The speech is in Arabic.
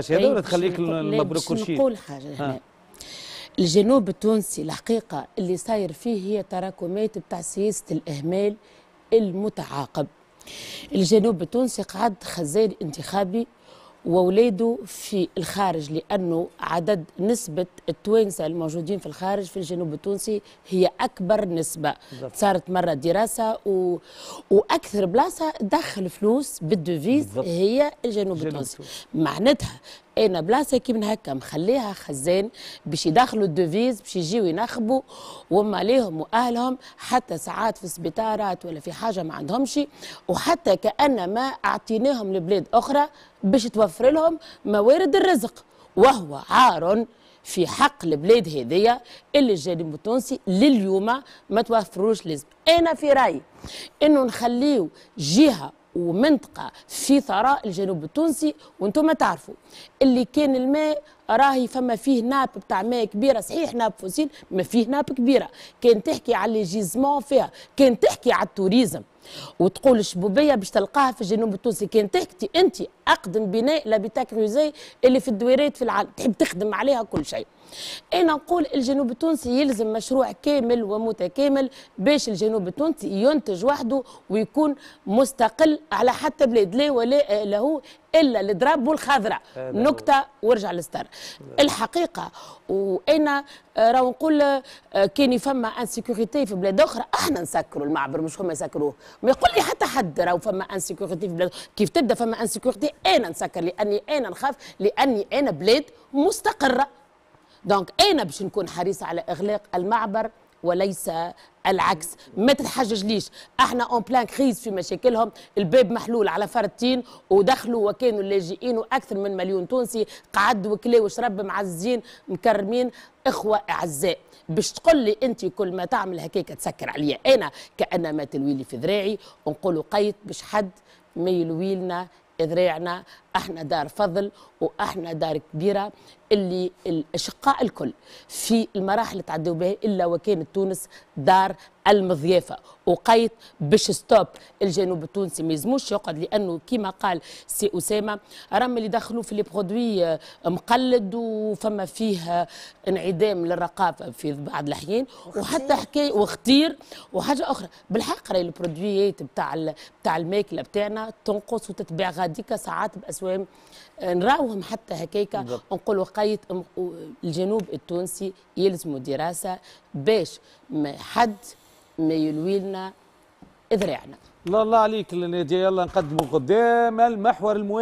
تبقاش هذا ولا طيب، تخليك مبروك طيب، طيب، شيء نقول حاجه هنا الجنوب التونسي الحقيقه اللي صاير فيه هي تراكمات بتاع سياسه الاهمال المتعاقب الجنوب التونسي قعد خزان انتخابي وولاده في الخارج لأنه عدد نسبة التوانسة الموجودين في الخارج في الجنوب التونسي هي أكبر نسبة بالضبط. صارت مرة دراسة و... وأكثر بلاصة دخل فلوس بالدوفيز بالضبط. هي الجنوب التونسي معناتها انا بلاصه كي من هكا مخليها خزان باش يدخلوا الدوفيز باش يجيو ينخبوا وما ليهم واهلهم حتى ساعات في سبيطارات ولا في حاجه ما عندهمش وحتى كانما اعطيناهم لبلاد اخرى باش توفر لهم موارد الرزق وهو عار في حق البلاد هذيا اللي الجانب التونسي لليوم ما توفروش لازم انا في رايي انه نخليو جهه ومنطقة في ثراء الجنوب التونسي وانتم تعرفوا اللي كان الماء راهي فما فيه ناب بتاع ماء كبيرة صحيح ناب فوسيل ما فيه ناب كبيرة كان تحكي على الجيزمون فيها كان تحكي على التوريزم وتقول الشبوبيه باش تلقاها في الجنوب التونسي كان تحكي انت اقدم بناء لابيتا كروزي اللي في الدويرات في العالم تحب تخدم عليها كل شيء انا نقول الجنوب التونسي يلزم مشروع كامل ومتكامل باش الجنوب التونسي ينتج وحده ويكون مستقل على حتى بلاد لا ولا له الا الدراب والخضره آه، نعم. نكته وارجع للستار الحقيقه وانا آه، راه نقول آه، كان فما انسيكوريتي في بلاد اخرى احنا نسكروا المعبر مش هما يسكروه ما يقول لي حتى حد راه فما انسيكوريتي في بلاد كيف تبدا فما انسيكوريتي انا نسكر لاني انا نخاف لاني انا بلاد مستقره دونك انا باش نكون حريصه على اغلاق المعبر وليس العكس ما تتحججليش احنا اون بلان كريز في مشاكلهم الباب محلول على فرتين ودخلوا وكانوا اللاجئين واكثر من مليون تونسي قعدوا وكلا وشرب معزين مكرمين اخوه اعزاء باش تقول لي انت كل ما تعمل هكاك تسكر عليا انا كانما تلويلي في ذراعي ونقولوا قيت باش حد ما يلويلنا ذراعنا احنا دار فضل واحنا دار كبيره اللي الاشقاء الكل في المراحل تعدوا بها الا وكانت تونس دار المضيافه وقيت باش ستوب الجنوب التونسي ما يلزموش يقعد لانه كما قال سي اسامه راهم اللي دخلوا في لي برودوي آه، مقلد وفما فيه انعدام للرقافه في بعض الاحيان وحتى حكايه وخطير وحاجه اخرى بالحق راهي البرودويات بتاع بتاع الماكله بتاعنا تنقص وتتباع غاديكا ساعات باسواق الأسوام نراوهم حتى هكاكا نقولوا قيد الجنوب التونسي يلزموا دراسة باش ما حد ما يلوي لنا اذرعنا الله الله عليك النادي يلا نقدموا قدام المحور الموالي